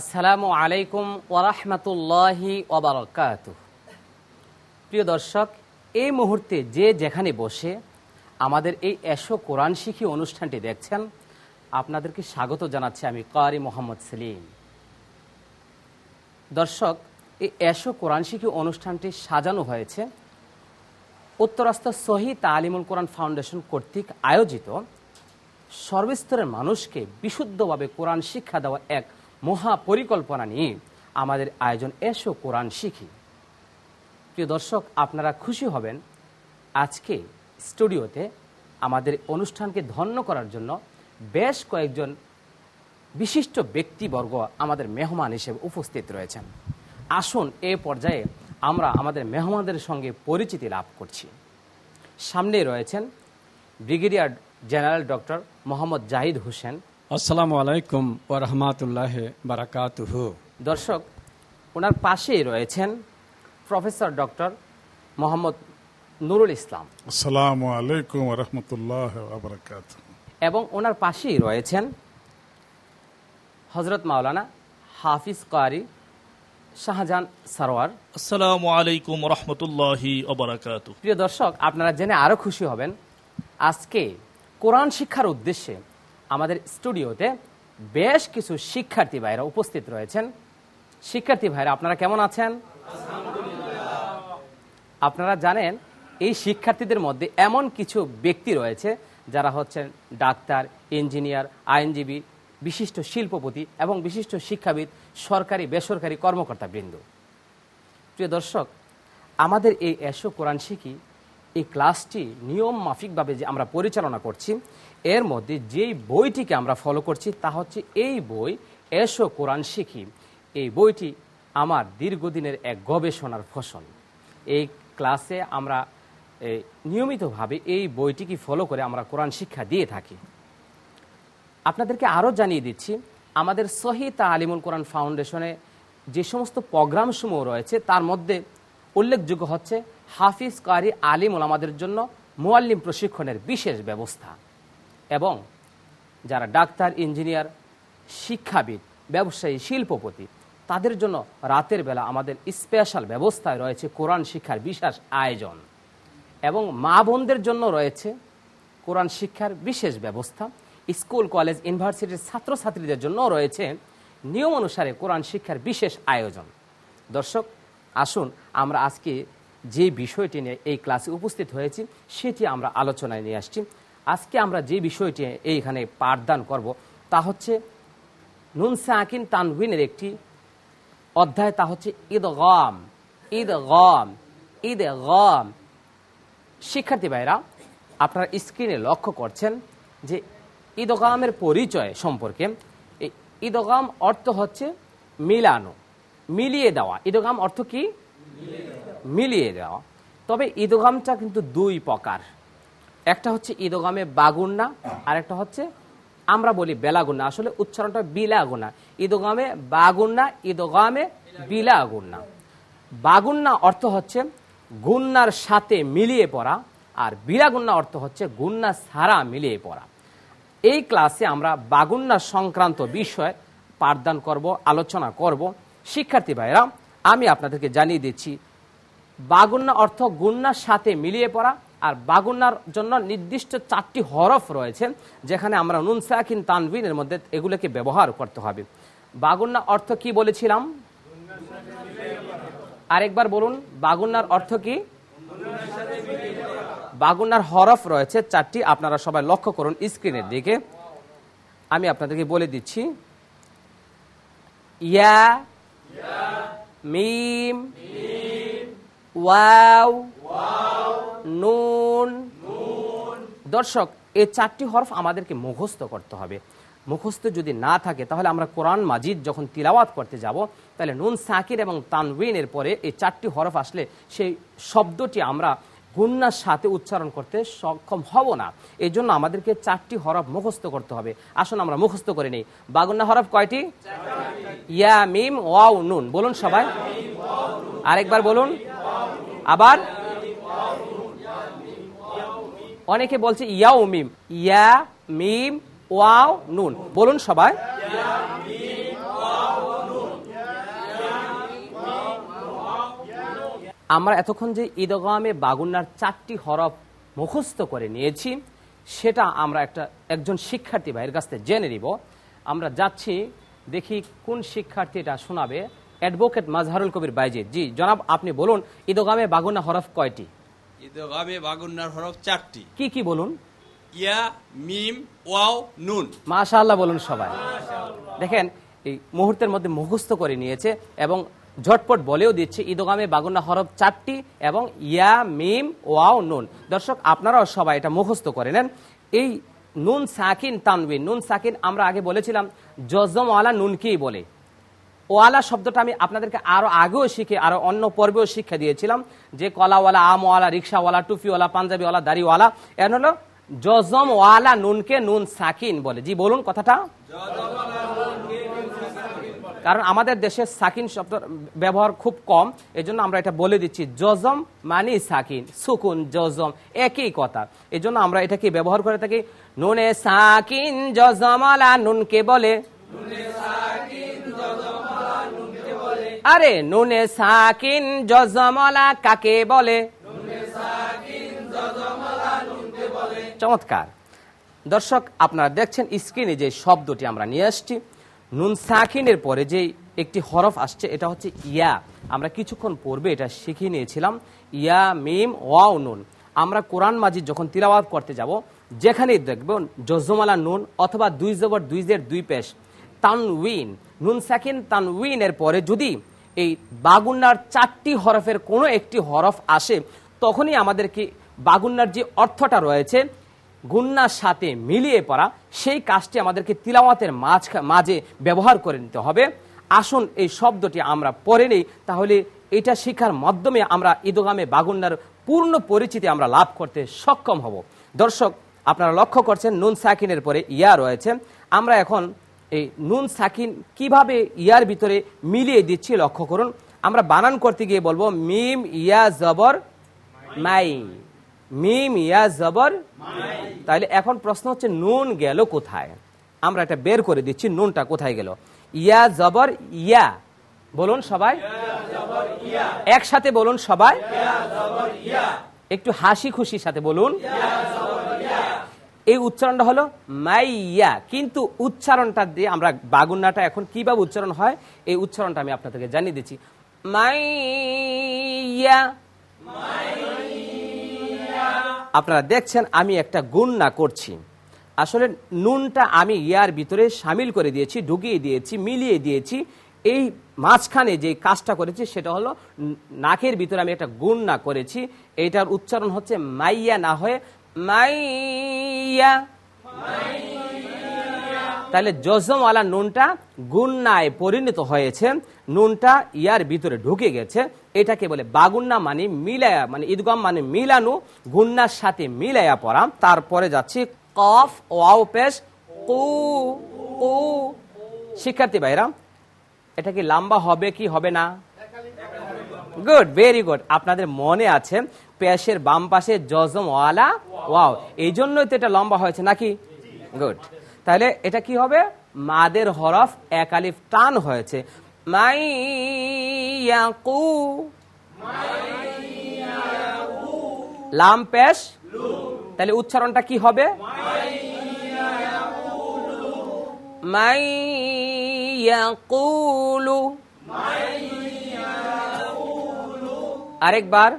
আসসালামু আলাইকুম ওরহমতুল্লাহি ওবরকাত প্রিয় দর্শক এই মুহূর্তে যে যেখানে বসে আমাদের এই এশো কোরআন শিখি অনুষ্ঠানটি দেখছেন আপনাদেরকে স্বাগত জানাচ্ছি আমি কারি মোহাম্মদ সেলিম দর্শক এই এশো কোরআন শিখি অনুষ্ঠানটি সাজানো হয়েছে উত্তরাস্ত সহি তালিমুল কোরআন ফাউন্ডেশন কর্তৃক আয়োজিত সর্বস্তরের মানুষকে বিশুদ্ধভাবে কোরআন শিক্ষা দেওয়া এক মহা পরিকল্পনা নিয়ে আমাদের আয়োজন এসো কোরআন শিখি প্রিয় দর্শক আপনারা খুশি হবেন আজকে স্টুডিওতে আমাদের অনুষ্ঠানকে ধন্য করার জন্য বেশ কয়েকজন বিশিষ্ট ব্যক্তিবর্গ আমাদের মেহমান হিসেবে উপস্থিত রয়েছেন আসুন এ পর্যায়ে আমরা আমাদের মেহমানদের সঙ্গে পরিচিতি লাভ করছি সামনে রয়েছেন brigadier general doctor Mohammad Zahid Hossain আসসালামু আলাইকুম ওরহমাতুল্লাহ বারাকাতুহু দর্শক ওনার পাশেই রয়েছেন প্রফেসর ডক্টর মোহাম্মদ নুরুল ইসলাম আসসালামু আলাইকুম রহমতুল্লাহ এবং ওনার পাশেই রয়েছেন হজরত মাওলানা হাফিজ কারি শাহজাহান সারোয়ার আসসালামু আলাইকুম রহমতুল্লাহি প্রিয় দর্শক আপনারা জেনে আরও খুশি হবেন আজকে কোরআন শিক্ষার উদ্দেশ্যে আমাদের স্টুডিওতে বেশ কিছু শিক্ষার্থী ভাইরা উপস্থিত রয়েছেন শিক্ষার্থী ভাইরা আপনারা কেমন আছেন আপনারা জানেন এই শিক্ষার্থীদের মধ্যে এমন কিছু ব্যক্তি রয়েছে যারা হচ্ছেন ডাক্তার ইঞ্জিনিয়ার আইনজীবী বিশিষ্ট শিল্পপতি এবং বিশিষ্ট শিক্ষাবিদ সরকারি বেসরকারি বৃন্দ প্রিয় দর্শক আমাদের এই এসো কোরআন শিখি এই ক্লাসটি নিয়ম মাফিকভাবে যে আমরা পরিচালনা করছি এর মধ্যে যেই বইটিকে আমরা ফলো করছি তা হচ্ছে এই বই এসো কোরআন শিখি এই বইটি আমার দীর্ঘদিনের এক গবেষণার ফসল এই ক্লাসে আমরা নিয়মিতভাবে এই বইটিকে ফলো করে আমরা কোরআন শিক্ষা দিয়ে থাকি আপনাদেরকে আরও জানিয়ে দিচ্ছি আমাদের সহি আলিমুল কোরআন ফাউন্ডেশনে যে সমস্ত প্রোগ্রামসমূহ রয়েছে তার মধ্যে উল্লেখযোগ্য হচ্ছে হাফিজ কারি আলিম ওলামাদের জন্য মোয়াল্লিম প্রশিক্ষণের বিশেষ ব্যবস্থা এবং যারা ডাক্তার ইঞ্জিনিয়ার শিক্ষাবিদ ব্যবসায়ী শিল্পপতি তাদের জন্য রাতের বেলা আমাদের স্পেশাল ব্যবস্থায় রয়েছে কোরআন শিক্ষার বিশেষ আয়োজন এবং মা বোনদের জন্য রয়েছে কোরআন শিক্ষার বিশেষ ব্যবস্থা স্কুল কলেজ ইউনিভার্সিটির ছাত্রছাত্রীদের জন্য রয়েছে নিয়ম অনুসারে কোরআন শিক্ষার বিশেষ আয়োজন দর্শক আসুন আমরা আজকে যে বিষয়টি নিয়ে এই ক্লাসে উপস্থিত হয়েছি সেটি আমরা আলোচনায় নিয়ে আসছি আজকে আমরা যে বিষয়টি এইখানে পাঠদান করব তা হচ্ছে নুনসা আকিন তানবিনের একটি অধ্যায় তা হচ্ছে ঈদ গম ঈদ গম ঈদ গম শিক্ষার্থী ভাইরা আপনার স্ক্রিনে লক্ষ্য করছেন যে ঈদ গমের পরিচয় সম্পর্কে ঈদগাম অর্থ হচ্ছে মিলানো মিলিয়ে দেওয়া ঈদগাম অর্থ কি মিলিয়ে দেওয়া তবে ঈদগামটা কিন্তু দুই প্রকার একটা হচ্ছে ঈদগামে বাগুন্না আর একটা হচ্ছে আমরা বলি বেলাগুন্না আসলে উচ্চারণটা বিলাগুন্না ঈদগামে বাগুন্না ঈদগামে বিলাগুন্না বাগুন্না অর্থ হচ্ছে গুন্নার সাথে মিলিয়ে পড়া আর বিলাগুন্না অর্থ হচ্ছে গুন্না ছাড়া মিলিয়ে পড়া এই ক্লাসে আমরা বাগুন্না সংক্রান্ত বিষয়ে পাঠদান করব আলোচনা করব শিক্ষার্থী ভাইরা আমি আপনাদেরকে জানিয়ে দিচ্ছি বাগুন্না অর্থ গুন্নার সাথে মিলিয়ে পড়া আর বাগুন্নার জন্য নির্দিষ্ট চারটি হরফ রয়েছে যেখানে আমরা নুন তানবিনের মধ্যে এগুলোকে ব্যবহার করতে হবে বাগুন্না অর্থ কি বলেছিলাম আরেকবার বলুন বাগুন্নার অর্থ কি বাগুন্নার হরফ রয়েছে চারটি আপনারা সবাই লক্ষ্য করুন স্ক্রিনের দিকে আমি আপনাদেরকে বলে দিচ্ছি ইয়া মিম ওয়াও নুন দর্শক এই চারটি হরফ আমাদেরকে মুখস্থ করতে হবে মুখস্থ যদি না থাকে তাহলে আমরা কোরআন মাজিদ যখন তিলাওয়াত করতে যাব তাহলে নুন সাকির এবং তানউইনের পরে এই চারটি হরফ আসলে সেই শব্দটি আমরা গুন্নার সাথে উচ্চারণ করতে সক্ষম হব না এই জন্য আমাদেরকে চারটি হরফ মুখস্থ করতে হবে আসুন আমরা মুখস্থ করে নিই বাগুন্না হরফ কয়টি ইয়া মিম ওয়াও নুন বলুন সবাই আরেকবার বলুন আবার অনেকে বলছে ইয়াও মিম ইয়া মিম ওয়াও নুন বলুন সবাই আমরা এতক্ষণ যে ঈদগামে বাগুন্নার চারটি হরফ মুখস্থ করে নিয়েছি সেটা আমরা একটা একজন শিক্ষার্থী ভাইয়ের কাছ থেকে জেনে নিব আমরা যাচ্ছি দেখি কোন শিক্ষার্থী এটা শোনাবে অ্যাডভোকেট মাজহারুল কবির বাইজি জি জনাব আপনি বলুন ঈদগামে বাগুন্না হরফ কয়টি ঈদগামে বাগুন্নার হরফ চারটি কি কি বলুন ইয়া মিম ওয়াও নুন মাশাআল্লাহ বলুন সবাই দেখেন এই মুহূর্তের মধ্যে মুখস্থ করে নিয়েছে এবং ঝটপট বলেও দিচ্ছে ঈদগামে বাগুন্না হরফ চারটি এবং ইয়া মিম ওয়াও নুন দর্শক আপনারাও সবাই এটা মুখস্থ করে নেন এই নুন সাকিন তানবিন নুন সাকিন আমরা আগে বলেছিলাম জজম ওয়ালা নুনকেই বলে ওয়ালা শব্দটা আমি আপনাদেরকে আরও আগেও শিখে আরও অন্য পর্বেও শিক্ষা দিয়েছিলাম যে কলাওয়ালা আমওয়ালা রিক্সাওয়ালা টুপিওয়ালা পাঞ্জাবিওয়ালা দাড়িওয়ালা এর হলো জজম ওয়ালা নুনকে নুন সাকিন বলে জি বলুন কথাটা কারণ আমাদের দেশে সাকিন শব্দ ব্যবহার খুব কম এজন্য আমরা এটা বলে দিচ্ছি জজম মানে সাকিন সুকুন জজম একই কথা এজন্য আমরা এটাকে ব্যবহার করে থাকি নুনে সাকিন জজমালা নুনকে বলে আরে নুনে সাকিন জজমলা কাকে বলে চমৎকার দর্শক আপনারা দেখছেন স্ক্রিনে যে শব্দটি আমরা নিয়ে আসছি নুন সাকিনের পরে যে একটি হরফ আসছে এটা হচ্ছে ইয়া আমরা কিছুক্ষণ পূর্বে এটা শিখিয়ে নিয়েছিলাম ইয়া মিম ওয়াও নুন আমরা কোরআন মাজিদ যখন তিলাওয়াত করতে যাব যেখানেই দেখবো জজমালা নুন অথবা দুই জবর দুই জের দুই পেশ তানউইন নুন সাকিন তানউইনের পরে যদি এই বাগুন্নার চারটি হরফের কোনো একটি হরফ আসে তখনই আমাদেরকে বাগুন্নার যে অর্থটা রয়েছে গুন্নার সাথে মিলিয়ে পড়া সেই কাজটি আমাদেরকে তিলাওয়াতের মাঝ মাঝে ব্যবহার করে নিতে হবে আসুন এই শব্দটি আমরা পড়ে নেই তাহলে এটা শিক্ষার মাধ্যমে আমরা ঈদগামে বাগুন্নার পূর্ণ পরিচিতি আমরা লাভ করতে সক্ষম হব দর্শক আপনারা লক্ষ্য করছেন নুন সাকিনের পরে ইয়া রয়েছে আমরা এখন এই নুন সাকিন কিভাবে ইয়ার ভিতরে মিলিয়ে দিচ্ছি লক্ষ্য করুন আমরা বানান করতে গিয়ে বলবো মিম ইয়া জবর মাই মিম ইয়া জবর তাহলে এখন প্রশ্ন হচ্ছে নুন গেল কোথায় আমরা এটা বের করে দিচ্ছি নুনটা কোথায় গেল ইয়া জবর ইয়া বলুন সবাই একসাথে বলুন সবাই একটু হাসি খুশির সাথে বলুন এই উচ্চারণটা হলো মাই ইয়া কিন্তু উচ্চারণটা দিয়ে আমরা বাগুন্নাটা এখন কিভাবে উচ্চারণ হয় এই উচ্চারণটা আমি আপনাদেরকে জানিয়ে দিচ্ছি ইয়া আপনারা দেখছেন আমি একটা গুণ না করছি আসলে নুনটা আমি ইয়ার ভিতরে সামিল করে দিয়েছি ঢুকিয়ে দিয়েছি মিলিয়ে দিয়েছি এই মাঝখানে যে কাজটা করেছি সেটা হলো নাকের ভিতরে আমি একটা গুণ না করেছি এটার উচ্চারণ হচ্ছে মাইয়া না হয়ে মাইয়া তাহলে জজমওয়ালা নুনটা গুন্নায় পরিণত হয়েছে নুনটা ইয়ার ভিতরে ঢুকে গেছে এটাকে বলে বাগুন্না মানে মিলায়া মানে ঈদগম মানে মিলানো গুন্নার সাথে মিলায়া পড়া তারপরে যাচ্ছি কফ ওয়াও আউপেশ কু কু শিক্ষার্থী ভাইরা এটা কি লম্বা হবে কি হবে না গুড ভেরি গুড আপনাদের মনে আছে পেশের বাম পাশে জজমওয়ালা ওয়াও এই জন্যই তো এটা লম্বা হয়েছে নাকি গুড তাহলে এটা কি হবে মাদের হরফ এক আলিফ টান হয়েছে লাম পেশ তাহলে উচ্চারণটা কি হবে মাই ইয়াকুলু আরেকবার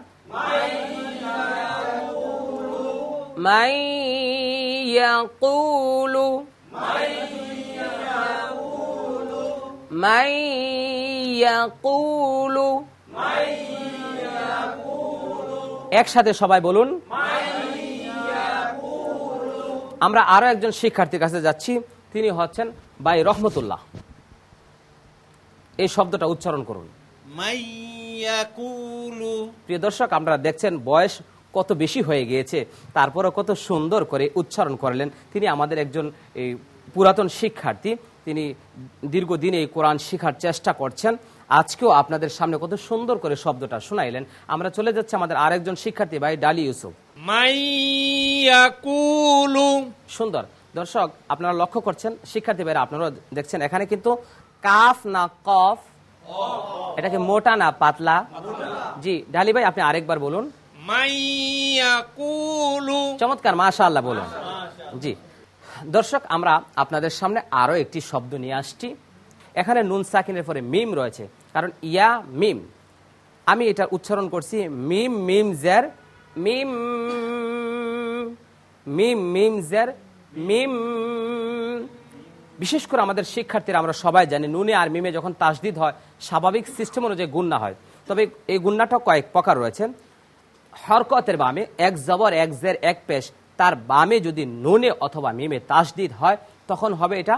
মাই কুলু من يقول একসাথে সবাই বলুন আমরা আরো একজন শিক্ষার্থীর কাছে যাচ্ছি তিনি হচ্ছেন বাই রহমতুল্লাহ এই শব্দটা উচ্চারণ করুন প্রিয় দর্শক আপনারা দেখছেন বয়স কত বেশি হয়ে গিয়েছে তারপরও কত সুন্দর করে উচ্চারণ করলেন তিনি আমাদের একজন এই পুরাতন শিক্ষার্থী তিনি দীর্ঘদিন এই কোরআন শেখার চেষ্টা করছেন আজকেও আপনাদের সামনে কত সুন্দর করে শব্দটা শোনাইলেন আমরা চলে যাচ্ছি আমাদের আরেকজন শিক্ষার্থী ভাই ডালি ইউসুফ সুন্দর দর্শক আপনারা লক্ষ্য করছেন শিক্ষার্থী ভাইরা আপনারা দেখছেন এখানে কিন্তু কাফ না কফ এটাকে মোটা না পাতলা জি ডালি ভাই আপনি আরেকবার বলুন চমৎকার মাশা আল্লাহ বলুন জি দর্শক আমরা আপনাদের সামনে আরও একটি শব্দ নিয়ে আসছি এখানে নুন সাকিনের পরে মিম রয়েছে কারণ ইয়া মিম আমি এটা উচ্চারণ করছি মিম মিম জের মিম মিম মিম জের মিম বিশেষ করে আমাদের শিক্ষার্থীরা আমরা সবাই জানি নুনে আর মিমে যখন তাসদিদ হয় স্বাভাবিক সিস্টেম অনুযায়ী গুন্না হয় তবে এই গুন্নাটা কয়েক প্রকার রয়েছে হরকতের বামে এক জবর এক জের এক পেশ তার বামে যদি নুনে অথবা মিমে তাসদিদ হয় তখন হবে এটা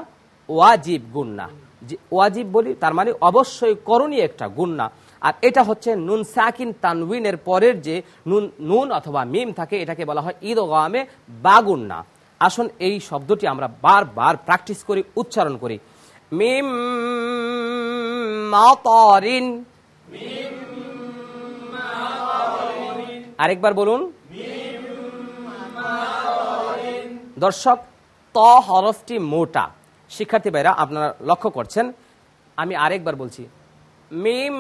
ওয়াজিব গুন্না যে ওয়াজিব বলি তার মানে অবশ্যই করণীয় একটা গুন্না আর এটা হচ্ছে নুন সাকিন তানউিনের পরের যে নুন নুন অথবা মিম থাকে এটাকে বলা হয় ঈদ গামে বাগুন্না আসুন এই শব্দটি আমরা বারবার প্র্যাকটিস করি উচ্চারণ করি মিম মাতরিন মিম আরেকবার বলুন দর্শক ত হরফটি মোটা শিক্ষার্থী ভাইরা আপনারা লক্ষ্য করছেন আমি আরেকবার বলছি মিম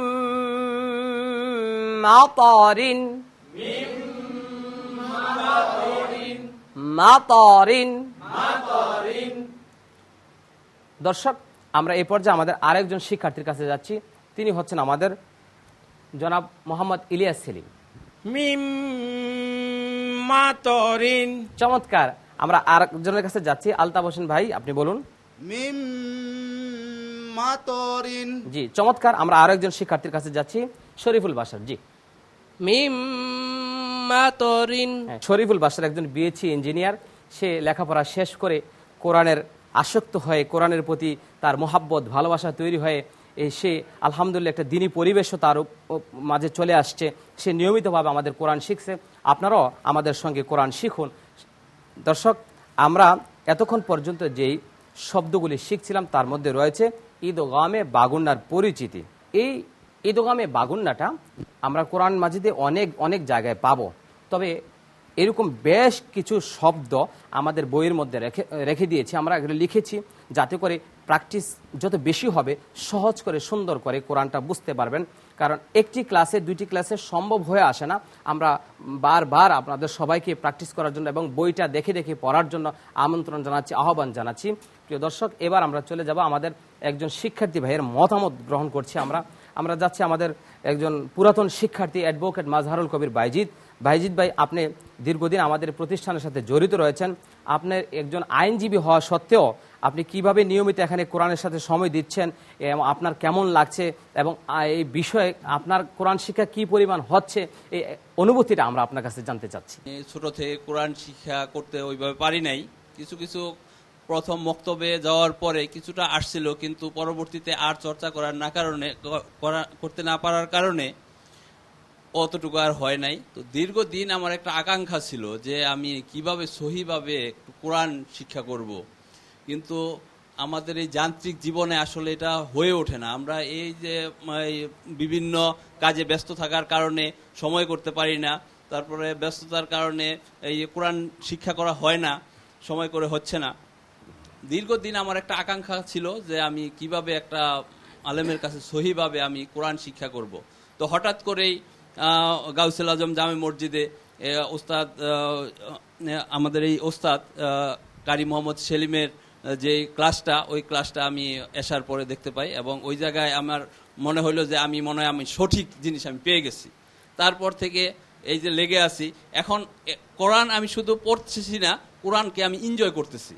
দর্শক আমরা এ পর্যায়ে আমাদের আরেকজন শিক্ষার্থীর কাছে যাচ্ছি তিনি হচ্ছেন আমাদের জনাব মোহাম্মদ ইলিয়াস সেলিম মিমাতরিন চমৎকার আমরা আর একজনের কাছে যাচ্ছি আলতা হোসেন ভাই আপনি বলুন মাতরিন জি চমৎকার আমরা আরেকজন একজন শিক্ষার্থীর কাছে যাচ্ছি শরীফুল বাসার জি মাতরিন হ্যাঁ, শরীফুল বাসার একজন বিএসসি ইঞ্জিনিয়ার সে লেখাপড়া শেষ করে কোরআনের আসক্ত হয়ে কোরআনের প্রতি তার মোহাব্বত ভালোবাসা তৈরি হয়ে সে আলহামদুলিল্লাহ একটা দিনী পরিবেশও তার মাঝে চলে আসছে সে নিয়মিতভাবে আমাদের কোরআন শিখছে আপনারাও আমাদের সঙ্গে কোরআন শিখুন দর্শক আমরা এতক্ষণ পর্যন্ত যেই শব্দগুলি শিখছিলাম তার মধ্যে রয়েছে ঈদগামে বাগুন্নার পরিচিতি এই ঈদগামে বাগুন্নাটা আমরা কোরআন মাঝিদে অনেক অনেক জায়গায় পাবো তবে এরকম বেশ কিছু শব্দ আমাদের বইয়ের মধ্যে রেখে রেখে দিয়েছি আমরা এগুলো লিখেছি যাতে করে প্র্যাকটিস যত বেশি হবে সহজ করে সুন্দর করে কোরআনটা বুঝতে পারবেন কারণ একটি ক্লাসে দুইটি ক্লাসে সম্ভব হয়ে আসে না আমরা বারবার আপনাদের সবাইকে প্র্যাকটিস করার জন্য এবং বইটা দেখে দেখে পড়ার জন্য আমন্ত্রণ জানাচ্ছি আহ্বান জানাচ্ছি প্রিয় দর্শক এবার আমরা চলে যাব আমাদের একজন শিক্ষার্থী ভাইয়ের মতামত গ্রহণ করছি আমরা আমরা যাচ্ছি আমাদের একজন পুরাতন শিক্ষার্থী অ্যাডভোকেট মাজহারুল কবির বাইজিৎ ভাইজিৎ ভাই আপনি দীর্ঘদিন আমাদের প্রতিষ্ঠানের সাথে জড়িত রয়েছেন আপনার একজন আইনজীবী হওয়া সত্ত্বেও আপনি কিভাবে নিয়মিত এখানে কোরআনের সাথে সময় দিচ্ছেন আপনার কেমন লাগছে এবং এই বিষয়ে আপনার কোরআন শিক্ষা কি পরিমাণ হচ্ছে এই অনুভূতিটা আমরা আপনার কাছে জানতে চাচ্ছি ছোট থেকে কোরআন শিক্ষা করতে ওইভাবে পারি নাই কিছু কিছু প্রথম বক্তব্যে যাওয়ার পরে কিছুটা আসছিল কিন্তু পরবর্তীতে আর চর্চা করার না কারণে করতে না পারার কারণে অতটুকু আর হয় নাই তো দীর্ঘদিন আমার একটা আকাঙ্ক্ষা ছিল যে আমি কিভাবে সহিভাবে কোরআন শিক্ষা করব। কিন্তু আমাদের এই যান্ত্রিক জীবনে আসলে এটা হয়ে ওঠে না আমরা এই যে বিভিন্ন কাজে ব্যস্ত থাকার কারণে সময় করতে পারি না তারপরে ব্যস্ততার কারণে এই কোরআন শিক্ষা করা হয় না সময় করে হচ্ছে না দীর্ঘদিন আমার একটা আকাঙ্ক্ষা ছিল যে আমি কিভাবে একটা আলেমের কাছে সহিভাবে আমি কোরআন শিক্ষা করব। তো হঠাৎ করেই গাউসেল আজম জামে মসজিদে ওস্তাদ আমাদের এই ওস্তাদ কারি মোহাম্মদ সেলিমের যে ক্লাসটা ওই ক্লাসটা আমি আসার পরে দেখতে পাই এবং ওই জায়গায় আমার মনে হলো যে আমি মনে হয় আমি সঠিক জিনিস আমি পেয়ে গেছি তারপর থেকে এই যে লেগে আছি এখন কোরআন আমি শুধু পড়তেছি না কোরআনকে আমি এনজয় করতেছি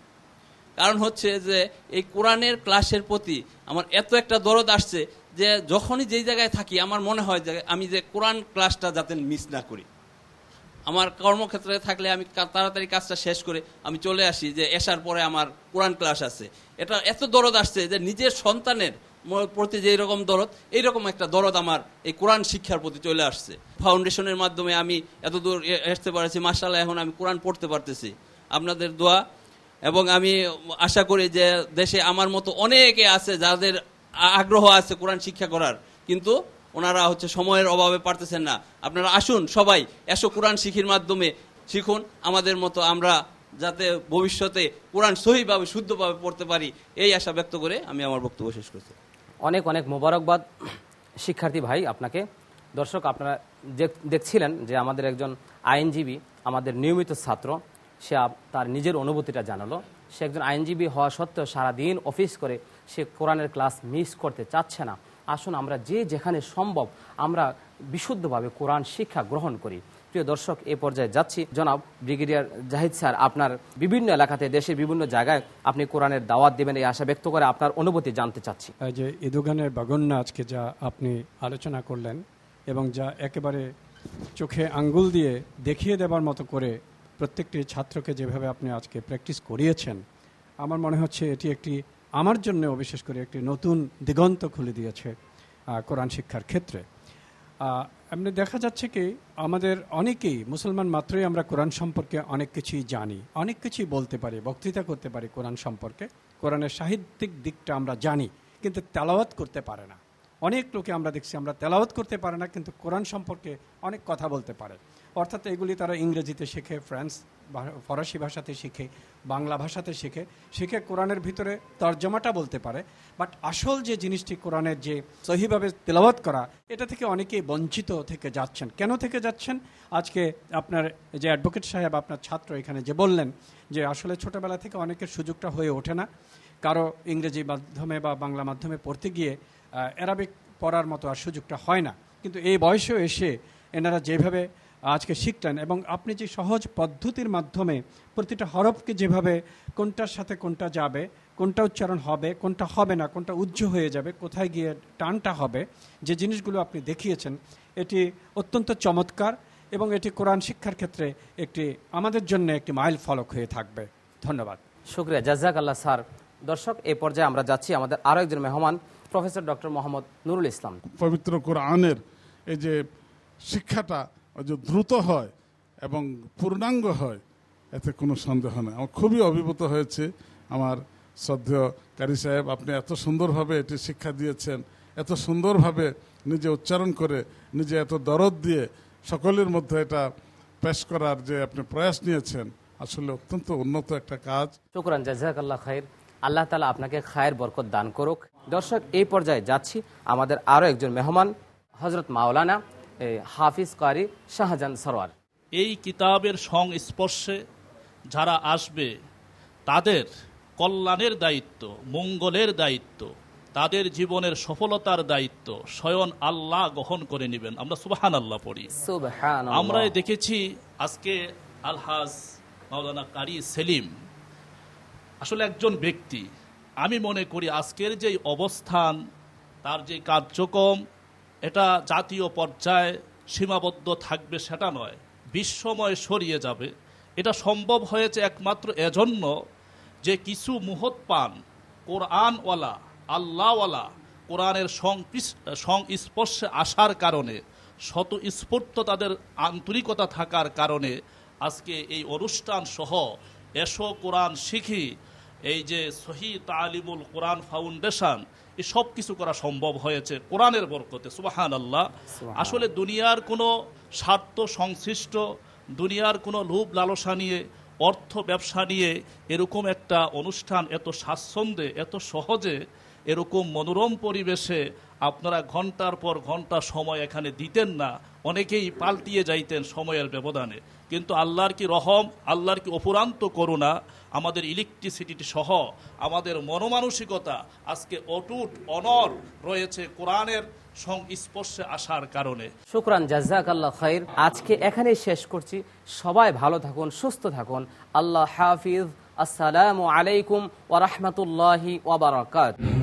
কারণ হচ্ছে যে এই কোরআনের ক্লাসের প্রতি আমার এত একটা দরদ আসছে যে যখনই যেই জায়গায় থাকি আমার মনে হয় যে আমি যে কোরআন ক্লাসটা যাতে মিস না করি আমার কর্মক্ষেত্রে থাকলে আমি তাড়াতাড়ি কাজটা শেষ করে আমি চলে আসি যে এসার পরে আমার কোরআন ক্লাস আছে এটা এত দরদ আসছে যে নিজের সন্তানের প্রতি যে রকম দরদ এইরকম একটা দরদ আমার এই কোরআন শিক্ষার প্রতি চলে আসছে ফাউন্ডেশনের মাধ্যমে আমি এত দূর আসতে পারছি মার্শাল্লাহ এখন আমি কোরআন পড়তে পারতেছি আপনাদের দোয়া এবং আমি আশা করি যে দেশে আমার মতো অনেকে আছে যাদের আগ্রহ আছে কোরআন শিক্ষা করার কিন্তু ওনারা হচ্ছে সময়ের অভাবে পারতেছেন না আপনারা আসুন সবাই এসো কোরআন শিখির মাধ্যমে শিখুন আমাদের মতো আমরা যাতে ভবিষ্যতে কোরআন সহিভাবে শুদ্ধভাবে পড়তে পারি এই আশা ব্যক্ত করে আমি আমার বক্তব্য শেষ করছি অনেক অনেক মোবারকবাদ শিক্ষার্থী ভাই আপনাকে দর্শক আপনারা দেখছিলেন যে আমাদের একজন আইনজীবী আমাদের নিয়মিত ছাত্র সে তার নিজের অনুভূতিটা জানালো সে একজন আইনজীবী হওয়া সত্ত্বেও সারাদিন অফিস করে সে কোরআনের ক্লাস মিস করতে চাচ্ছে না আসুন আমরা যে যেখানে সম্ভব আমরা বিশুদ্ধভাবে কোরআন শিক্ষা গ্রহণ করি প্রিয় দর্শক এ পর্যায়ে যাচ্ছি জনাব ব্রিগেডিয়ার জাহিদ স্যার আপনার বিভিন্ন এলাকাতে দেশের বিভিন্ন জায়গায় আপনি কোরআনের দাওয়াত দেবেন এই আশা ব্যক্ত করে আপনার অনুভূতি জানতে চাচ্ছি যে ইদুগানের বাগন্য আজকে যা আপনি আলোচনা করলেন এবং যা একেবারে চোখে আঙ্গুল দিয়ে দেখিয়ে দেবার মতো করে প্রত্যেকটি ছাত্রকে যেভাবে আপনি আজকে প্র্যাকটিস করিয়েছেন আমার মনে হচ্ছে এটি একটি আমার জন্য বিশেষ করে একটি নতুন দিগন্ত খুলে দিয়েছে কোরআন শিক্ষার ক্ষেত্রে এমনি দেখা যাচ্ছে কি আমাদের অনেকেই মুসলমান মাত্রই আমরা কোরআন সম্পর্কে অনেক কিছুই জানি অনেক কিছুই বলতে পারি বক্তৃতা করতে পারি কোরআন সম্পর্কে কোরআনের সাহিত্যিক দিকটা আমরা জানি কিন্তু তেলাওয়াত করতে পারে না অনেক লোকে আমরা দেখছি আমরা তেলাওয়াত করতে পারে না কিন্তু কোরআন সম্পর্কে অনেক কথা বলতে পারে অর্থাৎ এগুলি তারা ইংরেজিতে শেখে ফ্রান্স ফরাসি ভাষাতে শিখে বাংলা ভাষাতে শিখে শিখে কোরআনের ভিতরে তর্জমাটা বলতে পারে বাট আসল যে জিনিসটি কোরআনের যে সহিভাবে তেলাবাত করা এটা থেকে অনেকেই বঞ্চিত থেকে যাচ্ছেন কেন থেকে যাচ্ছেন আজকে আপনার যে অ্যাডভোকেট সাহেব আপনার ছাত্র এখানে যে বললেন যে আসলে ছোটোবেলা থেকে অনেকের সুযোগটা হয়ে ওঠে না কারো ইংরেজি মাধ্যমে বা বাংলা মাধ্যমে পড়তে গিয়ে অ্যারাবিক পড়ার মতো আর সুযোগটা হয় না কিন্তু এই বয়সেও এসে এনারা যেভাবে আজকে শিখলেন এবং আপনি যে সহজ পদ্ধতির মাধ্যমে প্রতিটা হরফকে যেভাবে কোনটার সাথে কোনটা যাবে কোনটা উচ্চারণ হবে কোনটা হবে না কোনটা উজ্জ হয়ে যাবে কোথায় গিয়ে টানটা হবে যে জিনিসগুলো আপনি দেখিয়েছেন এটি অত্যন্ত চমৎকার এবং এটি কোরআন শিক্ষার ক্ষেত্রে একটি আমাদের জন্য একটি মাইল ফলক হয়ে থাকবে ধন্যবাদ শুক্রিয়া জাজাক আল্লাহ স্যার দর্শক এ পর্যায়ে আমরা যাচ্ছি আমাদের আরও একজন মেহমান প্রফেসর ডক্টর মোহাম্মদ নুরুল ইসলাম পবিত্র কোরআনের এই যে শিক্ষাটা যে দ্রুত হয় এবং পূর্ণাঙ্গ হয় এতে কোনো সন্দেহ নেই আমার খুবই অভিভূত হয়েছে আমার শ্রদ্ধেয় কারি সাহেব আপনি এত সুন্দরভাবে এটি শিক্ষা দিয়েছেন এত সুন্দরভাবে নিজে উচ্চারণ করে নিজে এত দরদ দিয়ে সকলের মধ্যে এটা পেশ করার যে আপনি প্রয়াস নিয়েছেন আসলে অত্যন্ত উন্নত একটা কাজ শুকরান জাজাকাল্লা খায়ের আল্লাহ তালা আপনাকে খায়ের বরকত দান করুক দর্শক এই পর্যায়ে যাচ্ছি আমাদের আরও একজন মেহমান হজরত মাওলানা হাফিজ কারি শাহজান সরওয়ার এই কিতাবের সংস্পর্শে যারা আসবে তাদের কল্যাণের দায়িত্ব মঙ্গলের দায়িত্ব তাদের জীবনের সফলতার দায়িত্ব স্বয়ং আল্লাহ গ্রহণ করে নেবেন আমরা সুবাহান আল্লাহ পড়ি আমরা দেখেছি আজকে আলহাজ মাওলানা কারি সেলিম আসলে একজন ব্যক্তি আমি মনে করি আজকের যে অবস্থান তার যে কার্যক্রম এটা জাতীয় পর্যায়ে সীমাবদ্ধ থাকবে সেটা নয় বিশ্বময় সরিয়ে যাবে এটা সম্ভব হয়েছে একমাত্র এজন্য যে কিছু মুহৎ পান কোরআনওয়ালা আল্লাহওয়ালা কোরআনের সংস্পর্শে আসার কারণে শতস্ফূর্ত তাদের আন্তরিকতা থাকার কারণে আজকে এই অনুষ্ঠান সহ এসো কোরআন শিখি এই যে শহীদ তালিমুল কোরআন ফাউন্ডেশন এ সব কিছু করা সম্ভব হয়েছে কোরআনের বরকতে সুবাহান আল্লাহ আসলে দুনিয়ার কোনো স্বার্থ সংশ্লিষ্ট দুনিয়ার কোনো লোভ লালসা নিয়ে অর্থ ব্যবসা নিয়ে এরকম একটা অনুষ্ঠান এত স্বাচ্ছন্দ্যে এত সহজে এরকম মনোরম পরিবেশে আপনারা ঘন্টার পর ঘন্টা সময় এখানে দিতেন না অনেকেই পাল্টিয়ে যাইতেন সময়ের ব্যবধানে কিন্তু আল্লাহর কি রহম আল্লাহর কি অপুরান্ত করুণা আমাদের ইলেকট্রিসিটি সহ আমাদের মনোমানসিকতা আজকে অটুট অনর রয়েছে কোরআনের সংস্পর্শে আসার কারণে শুক্রান জাজাক আল্লাহ খাইর আজকে এখানেই শেষ করছি সবাই ভালো থাকুন সুস্থ থাকুন আল্লাহ হাফিজ আসসালামু আলাইকুম ওরহমতুল্লাহি ওবরাকাত